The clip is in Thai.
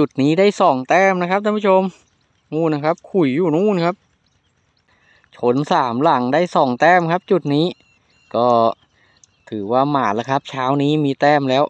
จุดนี้ได้สองแต้มนะครับท่านผู้ชมนู่นนะครับ ขุยอยู่นู่นครับชนสามหลังได้สองแต้มครับ จุดนี้ก็ถือว่าหมาดแล้วครับ เช้านี้มีแต้มแล้ว